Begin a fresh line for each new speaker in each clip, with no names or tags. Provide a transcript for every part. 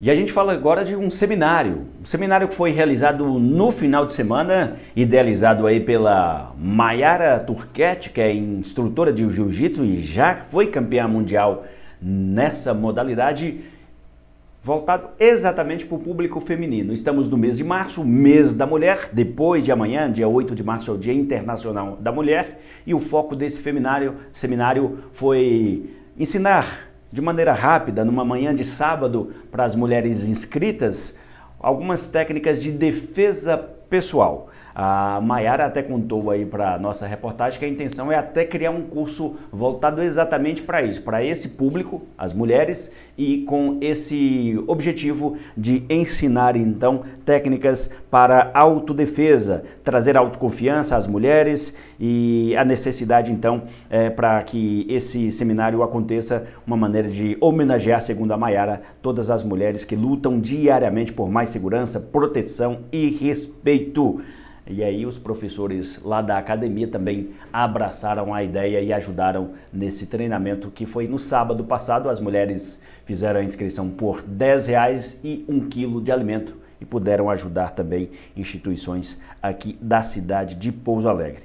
E a gente fala agora de um seminário, um seminário que foi realizado no final de semana, idealizado aí pela Mayara Turquete, que é instrutora de jiu-jitsu e já foi campeã mundial nessa modalidade, voltado exatamente para o público feminino. Estamos no mês de março, mês da mulher, depois de amanhã, dia 8 de março, é o Dia Internacional da Mulher, e o foco desse seminário, seminário foi ensinar de maneira rápida, numa manhã de sábado, para as mulheres inscritas, algumas técnicas de defesa pessoal. A Maiara até contou aí para nossa reportagem que a intenção é até criar um curso voltado exatamente para isso, para esse público, as mulheres, e com esse objetivo de ensinar então técnicas para autodefesa, trazer autoconfiança às mulheres e a necessidade então é, para que esse seminário aconteça uma maneira de homenagear, segundo a Maiara, todas as mulheres que lutam diariamente por mais segurança, proteção e respeito e aí os professores lá da academia também abraçaram a ideia e ajudaram nesse treinamento que foi no sábado passado. As mulheres fizeram a inscrição por 10 reais e um quilo de alimento e puderam ajudar também instituições aqui da cidade de Pouso Alegre.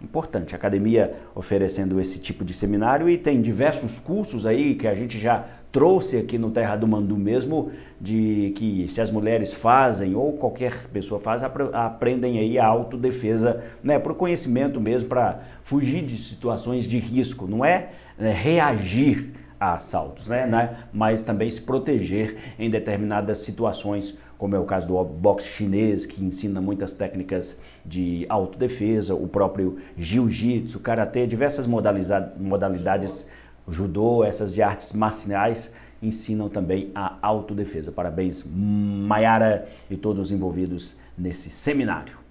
Importante, a academia oferecendo esse tipo de seminário e tem diversos cursos aí que a gente já trouxe aqui no Terra do Mandu mesmo, de que se as mulheres fazem ou qualquer pessoa faz, aprendem aí a autodefesa, né, para o conhecimento mesmo, para fugir de situações de risco, não é, é reagir a assaltos, né? né? Mas também se proteger em determinadas situações, como é o caso do boxe chinês, que ensina muitas técnicas de autodefesa, o próprio jiu-jitsu, karatê, diversas modalidades, judô, essas de artes marciais ensinam também a autodefesa. Parabéns, Mayara e todos os envolvidos nesse seminário.